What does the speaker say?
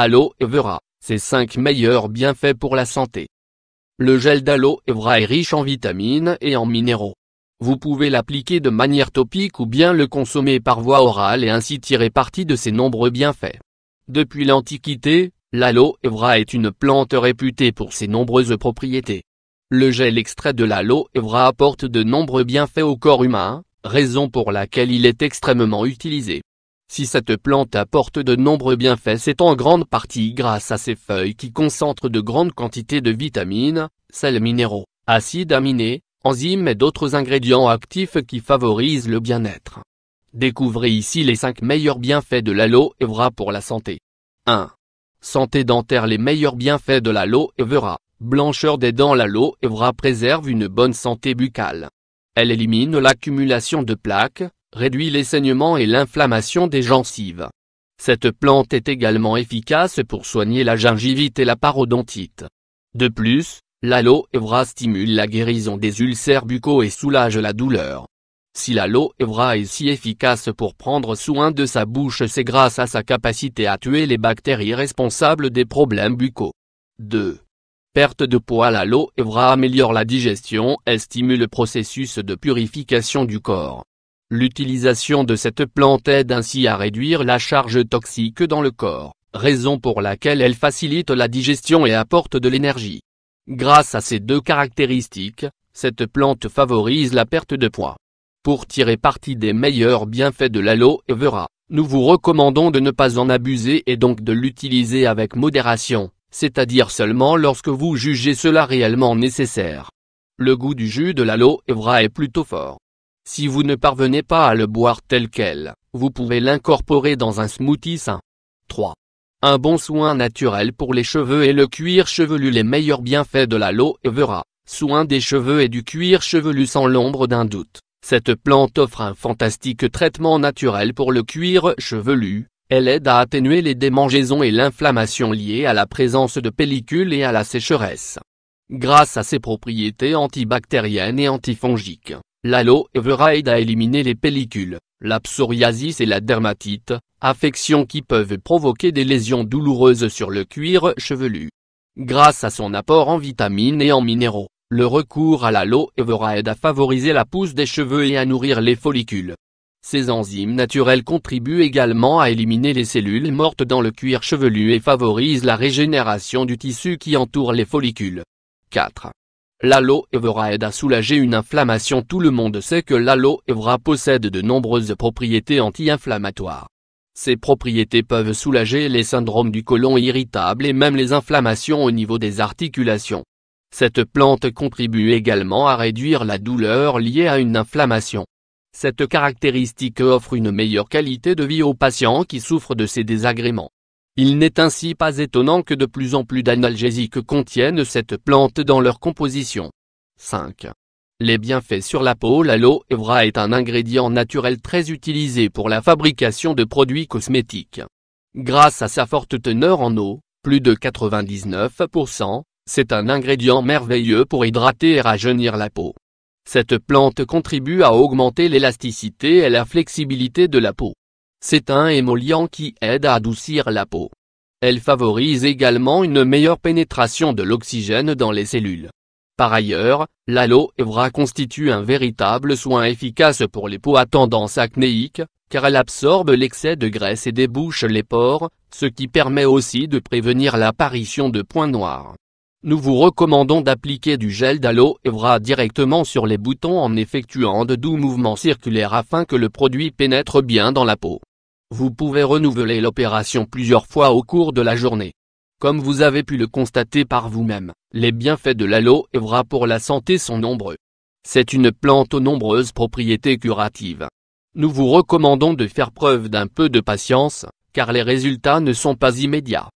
Aloe vera, ses 5 meilleurs bienfaits pour la santé. Le gel d'aloe vera est riche en vitamines et en minéraux. Vous pouvez l'appliquer de manière topique ou bien le consommer par voie orale et ainsi tirer parti de ses nombreux bienfaits. Depuis l'Antiquité, l'aloe vera est une plante réputée pour ses nombreuses propriétés. Le gel extrait de l'aloe vera apporte de nombreux bienfaits au corps humain, raison pour laquelle il est extrêmement utilisé. Si cette plante apporte de nombreux bienfaits c'est en grande partie grâce à ses feuilles qui concentrent de grandes quantités de vitamines, sels minéraux, acides aminés, enzymes et d'autres ingrédients actifs qui favorisent le bien-être. Découvrez ici les 5 meilleurs bienfaits de l'aloe vera pour la santé. 1. Santé dentaire Les meilleurs bienfaits de l'aloe vera. Blancheur des dents L'aloe vera préserve une bonne santé buccale. Elle élimine l'accumulation de plaques, réduit les saignements et l'inflammation des gencives. Cette plante est également efficace pour soigner la gingivite et la parodontite. De plus, l'aloe vera stimule la guérison des ulcères buccaux et soulage la douleur. Si l'aloe vera est si efficace pour prendre soin de sa bouche c'est grâce à sa capacité à tuer les bactéries responsables des problèmes buccaux. 2. Perte de poids L'aloe vera améliore la digestion et stimule le processus de purification du corps. L'utilisation de cette plante aide ainsi à réduire la charge toxique dans le corps, raison pour laquelle elle facilite la digestion et apporte de l'énergie. Grâce à ces deux caractéristiques, cette plante favorise la perte de poids. Pour tirer parti des meilleurs bienfaits de l'aloe vera, nous vous recommandons de ne pas en abuser et donc de l'utiliser avec modération, c'est-à-dire seulement lorsque vous jugez cela réellement nécessaire. Le goût du jus de l'aloe vera est plutôt fort. Si vous ne parvenez pas à le boire tel quel, vous pouvez l'incorporer dans un smoothie sain. 3. Un bon soin naturel pour les cheveux et le cuir chevelu Les meilleurs bienfaits de l'aloe vera, soin des cheveux et du cuir chevelu sans l'ombre d'un doute. Cette plante offre un fantastique traitement naturel pour le cuir chevelu, elle aide à atténuer les démangeaisons et l'inflammation liées à la présence de pellicules et à la sécheresse. Grâce à ses propriétés antibactériennes et antifongiques, L'aloe vera aide à éliminer les pellicules, la psoriasis et la dermatite, affections qui peuvent provoquer des lésions douloureuses sur le cuir chevelu. Grâce à son apport en vitamines et en minéraux, le recours à l'aloe vera aide à favoriser la pousse des cheveux et à nourrir les follicules. Ces enzymes naturelles contribuent également à éliminer les cellules mortes dans le cuir chevelu et favorisent la régénération du tissu qui entoure les follicules. 4. L'aloe vera aide à soulager une inflammation Tout le monde sait que l'aloe vera possède de nombreuses propriétés anti-inflammatoires. Ces propriétés peuvent soulager les syndromes du côlon irritable et même les inflammations au niveau des articulations. Cette plante contribue également à réduire la douleur liée à une inflammation. Cette caractéristique offre une meilleure qualité de vie aux patients qui souffrent de ces désagréments. Il n'est ainsi pas étonnant que de plus en plus d'analgésiques contiennent cette plante dans leur composition. 5. Les bienfaits sur la peau L'aloe vera est un ingrédient naturel très utilisé pour la fabrication de produits cosmétiques. Grâce à sa forte teneur en eau, plus de 99%, c'est un ingrédient merveilleux pour hydrater et rajeunir la peau. Cette plante contribue à augmenter l'élasticité et la flexibilité de la peau. C'est un émollient qui aide à adoucir la peau. Elle favorise également une meilleure pénétration de l'oxygène dans les cellules. Par ailleurs, l'aloe vera constitue un véritable soin efficace pour les peaux à tendance acnéique, car elle absorbe l'excès de graisse et débouche les pores, ce qui permet aussi de prévenir l'apparition de points noirs. Nous vous recommandons d'appliquer du gel d'aloe vera directement sur les boutons en effectuant de doux mouvements circulaires afin que le produit pénètre bien dans la peau. Vous pouvez renouveler l'opération plusieurs fois au cours de la journée. Comme vous avez pu le constater par vous-même, les bienfaits de l'aloe vera pour la santé sont nombreux. C'est une plante aux nombreuses propriétés curatives. Nous vous recommandons de faire preuve d'un peu de patience, car les résultats ne sont pas immédiats.